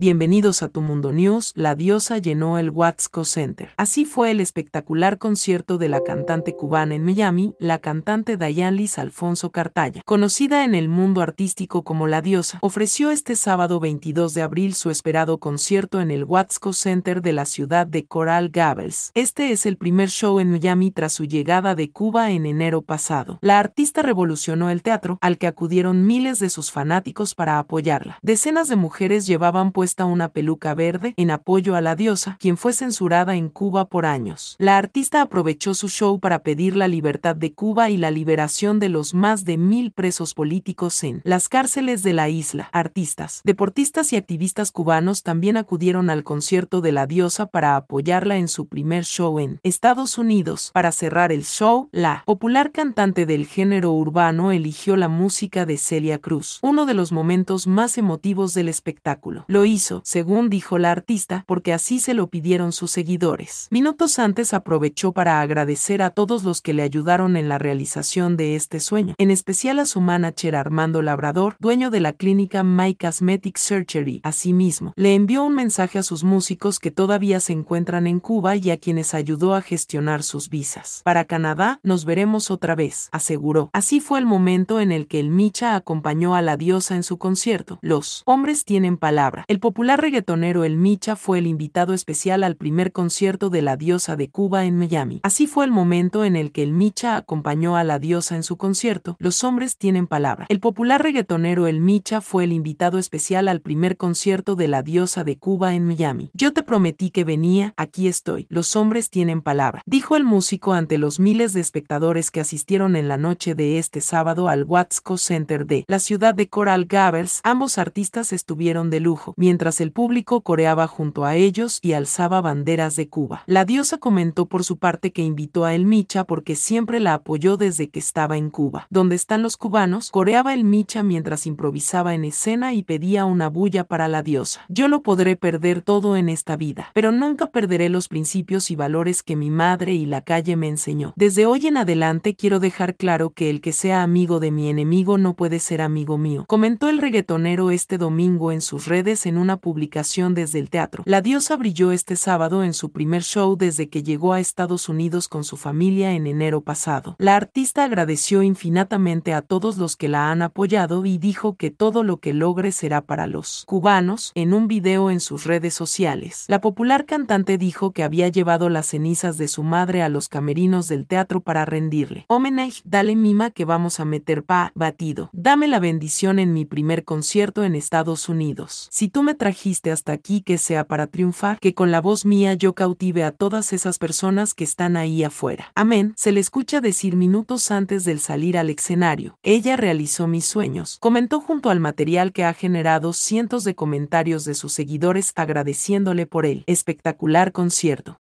Bienvenidos a Tu Mundo News, la diosa llenó el Watsco Center. Así fue el espectacular concierto de la cantante cubana en Miami, la cantante Liz Alfonso Cartaya, conocida en el mundo artístico como la diosa, ofreció este sábado 22 de abril su esperado concierto en el Watsco Center de la ciudad de Coral Gables. Este es el primer show en Miami tras su llegada de Cuba en enero pasado. La artista revolucionó el teatro, al que acudieron miles de sus fanáticos para apoyarla. Decenas de mujeres llevaban pues hasta una peluca verde en apoyo a la diosa, quien fue censurada en Cuba por años. La artista aprovechó su show para pedir la libertad de Cuba y la liberación de los más de mil presos políticos en las cárceles de la isla. Artistas, deportistas y activistas cubanos también acudieron al concierto de la diosa para apoyarla en su primer show en Estados Unidos. Para cerrar el show, la popular cantante del género urbano eligió la música de Celia Cruz, uno de los momentos más emotivos del espectáculo. Lo hizo según dijo la artista, porque así se lo pidieron sus seguidores. Minutos antes aprovechó para agradecer a todos los que le ayudaron en la realización de este sueño, en especial a su manager Armando Labrador, dueño de la clínica My Cosmetic Surgery. Asimismo, le envió un mensaje a sus músicos que todavía se encuentran en Cuba y a quienes ayudó a gestionar sus visas. Para Canadá, nos veremos otra vez, aseguró. Así fue el momento en el que el Micha acompañó a la diosa en su concierto. Los hombres tienen palabra. El popular reggaetonero El Micha fue el invitado especial al primer concierto de la diosa de Cuba en Miami. Así fue el momento en el que El Micha acompañó a la diosa en su concierto, Los hombres tienen palabra. El popular reggaetonero El Micha fue el invitado especial al primer concierto de la diosa de Cuba en Miami. Yo te prometí que venía, aquí estoy, los hombres tienen palabra, dijo el músico ante los miles de espectadores que asistieron en la noche de este sábado al Watsco Center de la ciudad de Coral Gables. Ambos artistas estuvieron de lujo, mientras el público coreaba junto a ellos y alzaba banderas de Cuba. La diosa comentó por su parte que invitó a El Micha porque siempre la apoyó desde que estaba en Cuba. Donde están los cubanos, coreaba El Micha mientras improvisaba en escena y pedía una bulla para la diosa. Yo lo podré perder todo en esta vida, pero nunca perderé los principios y valores que mi madre y la calle me enseñó. Desde hoy en adelante quiero dejar claro que el que sea amigo de mi enemigo no puede ser amigo mío, comentó el reggaetonero este domingo en sus redes en un publicación desde el teatro. La diosa brilló este sábado en su primer show desde que llegó a Estados Unidos con su familia en enero pasado. La artista agradeció infinitamente a todos los que la han apoyado y dijo que todo lo que logre será para los cubanos en un video en sus redes sociales. La popular cantante dijo que había llevado las cenizas de su madre a los camerinos del teatro para rendirle. Homenaje, dale mima que vamos a meter pa batido. Dame la bendición en mi primer concierto en Estados Unidos. Si tú me trajiste hasta aquí que sea para triunfar, que con la voz mía yo cautive a todas esas personas que están ahí afuera. Amén, se le escucha decir minutos antes del salir al escenario. Ella realizó mis sueños, comentó junto al material que ha generado cientos de comentarios de sus seguidores agradeciéndole por el espectacular concierto.